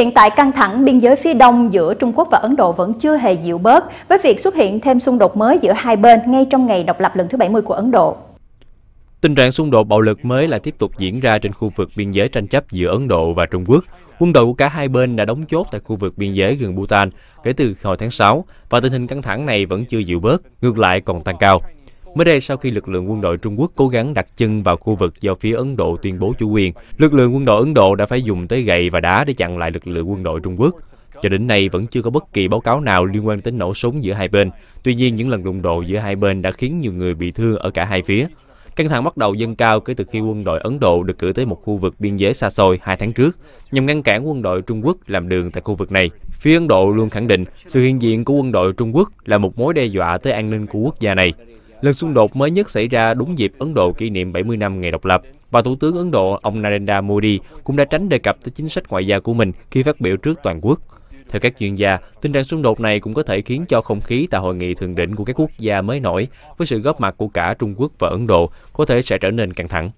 Hiện tại căng thẳng biên giới phía đông giữa Trung Quốc và Ấn Độ vẫn chưa hề dịu bớt với việc xuất hiện thêm xung đột mới giữa hai bên ngay trong ngày độc lập lần thứ 70 của Ấn Độ. Tình trạng xung đột bạo lực mới lại tiếp tục diễn ra trên khu vực biên giới tranh chấp giữa Ấn Độ và Trung Quốc. Quân đội của cả hai bên đã đóng chốt tại khu vực biên giới gần Bhutan kể từ hồi tháng 6 và tình hình căng thẳng này vẫn chưa dịu bớt, ngược lại còn tăng cao. Mới đây, sau khi lực lượng quân đội Trung Quốc cố gắng đặt chân vào khu vực do phía Ấn Độ tuyên bố chủ quyền, lực lượng quân đội Ấn Độ đã phải dùng tới gậy và đá để chặn lại lực lượng quân đội Trung Quốc. Cho đến nay vẫn chưa có bất kỳ báo cáo nào liên quan đến nổ súng giữa hai bên. Tuy nhiên, những lần đụng độ giữa hai bên đã khiến nhiều người bị thương ở cả hai phía. Căng thẳng bắt đầu dâng cao kể từ khi quân đội Ấn Độ được cử tới một khu vực biên giới xa xôi hai tháng trước, nhằm ngăn cản quân đội Trung Quốc làm đường tại khu vực này. Phía Ấn Độ luôn khẳng định sự hiện diện của quân đội Trung Quốc là một mối đe dọa tới an ninh của quốc gia này. Lần xung đột mới nhất xảy ra đúng dịp Ấn Độ kỷ niệm 70 năm ngày độc lập và Thủ tướng Ấn Độ ông Narendra Modi cũng đã tránh đề cập tới chính sách ngoại giao của mình khi phát biểu trước toàn quốc. Theo các chuyên gia, tình trạng xung đột này cũng có thể khiến cho không khí tại hội nghị thượng đỉnh của các quốc gia mới nổi với sự góp mặt của cả Trung Quốc và Ấn Độ có thể sẽ trở nên căng thẳng.